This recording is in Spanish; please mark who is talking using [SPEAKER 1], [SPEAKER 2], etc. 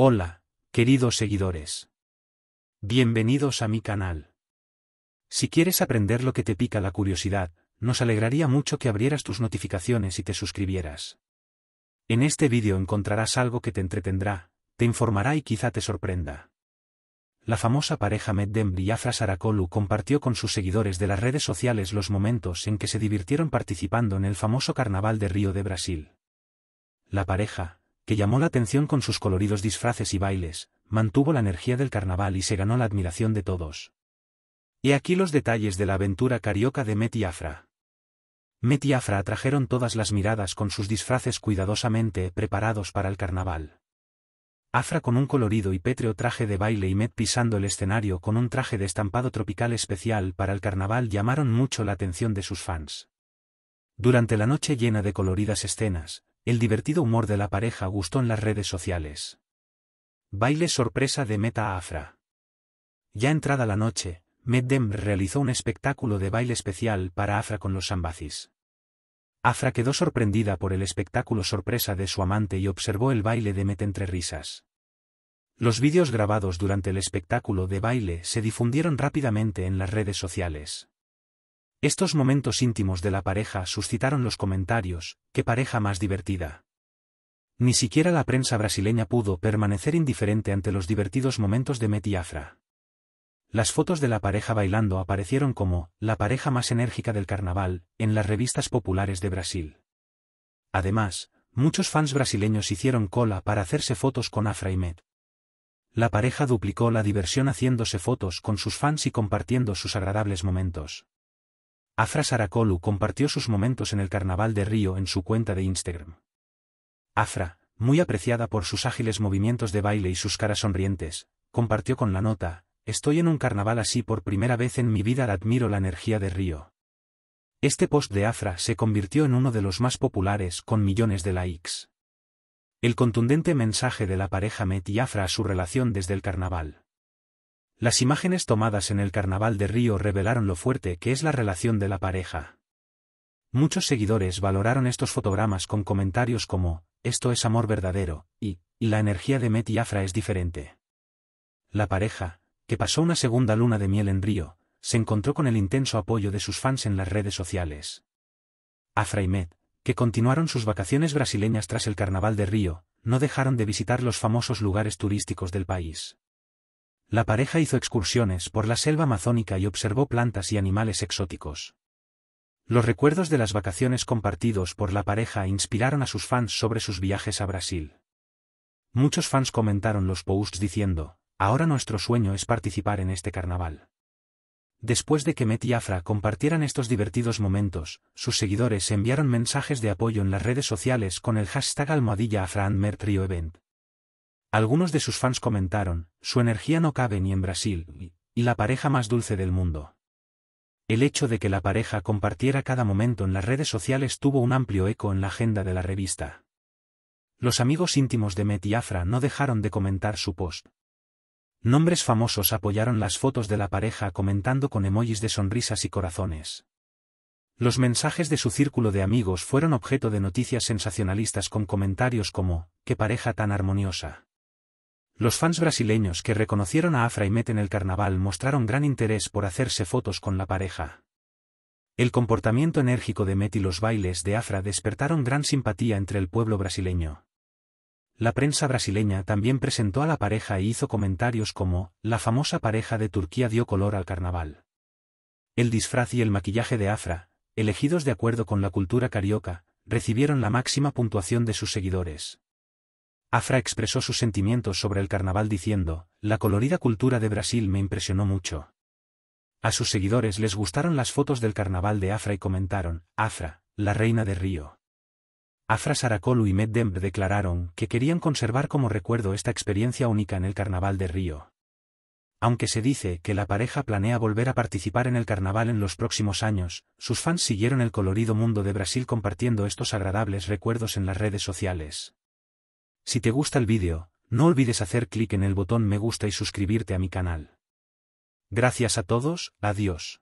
[SPEAKER 1] Hola, queridos seguidores. Bienvenidos a mi canal. Si quieres aprender lo que te pica la curiosidad, nos alegraría mucho que abrieras tus notificaciones y te suscribieras. En este vídeo encontrarás algo que te entretendrá, te informará y quizá te sorprenda. La famosa pareja medden y Afra compartió con sus seguidores de las redes sociales los momentos en que se divirtieron participando en el famoso carnaval de Río de Brasil. La pareja, que llamó la atención con sus coloridos disfraces y bailes, mantuvo la energía del carnaval y se ganó la admiración de todos. He aquí los detalles de la aventura carioca de Met y Afra. Met y Afra atrajeron todas las miradas con sus disfraces cuidadosamente preparados para el carnaval. Afra con un colorido y pétreo traje de baile y Met pisando el escenario con un traje de estampado tropical especial para el carnaval llamaron mucho la atención de sus fans. Durante la noche llena de coloridas escenas, el divertido humor de la pareja gustó en las redes sociales. Baile sorpresa de Meta Afra. Ya entrada la noche, Meddem realizó un espectáculo de baile especial para Afra con los sambacis. Afra quedó sorprendida por el espectáculo sorpresa de su amante y observó el baile de Met entre risas. Los vídeos grabados durante el espectáculo de baile se difundieron rápidamente en las redes sociales. Estos momentos íntimos de la pareja suscitaron los comentarios, qué pareja más divertida. Ni siquiera la prensa brasileña pudo permanecer indiferente ante los divertidos momentos de Met y Afra. Las fotos de la pareja bailando aparecieron como la pareja más enérgica del carnaval en las revistas populares de Brasil. Además, muchos fans brasileños hicieron cola para hacerse fotos con Afra y Met. La pareja duplicó la diversión haciéndose fotos con sus fans y compartiendo sus agradables momentos. Afra Saracolu compartió sus momentos en el Carnaval de Río en su cuenta de Instagram. Afra, muy apreciada por sus ágiles movimientos de baile y sus caras sonrientes, compartió con la nota, Estoy en un carnaval así por primera vez en mi vida admiro la energía de Río. Este post de Afra se convirtió en uno de los más populares con millones de likes. El contundente mensaje de la pareja Met y Afra a su relación desde el carnaval. Las imágenes tomadas en el Carnaval de Río revelaron lo fuerte que es la relación de la pareja. Muchos seguidores valoraron estos fotogramas con comentarios como, esto es amor verdadero, y, la energía de Met y Afra es diferente. La pareja, que pasó una segunda luna de miel en Río, se encontró con el intenso apoyo de sus fans en las redes sociales. Afra y Met, que continuaron sus vacaciones brasileñas tras el Carnaval de Río, no dejaron de visitar los famosos lugares turísticos del país. La pareja hizo excursiones por la selva amazónica y observó plantas y animales exóticos. Los recuerdos de las vacaciones compartidos por la pareja inspiraron a sus fans sobre sus viajes a Brasil. Muchos fans comentaron los posts diciendo, ahora nuestro sueño es participar en este carnaval. Después de que Met y Afra compartieran estos divertidos momentos, sus seguidores enviaron mensajes de apoyo en las redes sociales con el hashtag almohadilla algunos de sus fans comentaron, su energía no cabe ni en Brasil, y la pareja más dulce del mundo. El hecho de que la pareja compartiera cada momento en las redes sociales tuvo un amplio eco en la agenda de la revista. Los amigos íntimos de Met y Afra no dejaron de comentar su post. Nombres famosos apoyaron las fotos de la pareja comentando con emojis de sonrisas y corazones. Los mensajes de su círculo de amigos fueron objeto de noticias sensacionalistas con comentarios como, ¡qué pareja tan armoniosa! Los fans brasileños que reconocieron a Afra y Met en el carnaval mostraron gran interés por hacerse fotos con la pareja. El comportamiento enérgico de Met y los bailes de Afra despertaron gran simpatía entre el pueblo brasileño. La prensa brasileña también presentó a la pareja e hizo comentarios como, la famosa pareja de Turquía dio color al carnaval. El disfraz y el maquillaje de Afra, elegidos de acuerdo con la cultura carioca, recibieron la máxima puntuación de sus seguidores. Afra expresó sus sentimientos sobre el carnaval diciendo, la colorida cultura de Brasil me impresionó mucho. A sus seguidores les gustaron las fotos del carnaval de Afra y comentaron, Afra, la reina de Río. Afra Saracolu y Dembre declararon que querían conservar como recuerdo esta experiencia única en el carnaval de Río. Aunque se dice que la pareja planea volver a participar en el carnaval en los próximos años, sus fans siguieron el colorido mundo de Brasil compartiendo estos agradables recuerdos en las redes sociales. Si te gusta el vídeo, no olvides hacer clic en el botón me gusta y suscribirte a mi canal. Gracias a todos, adiós.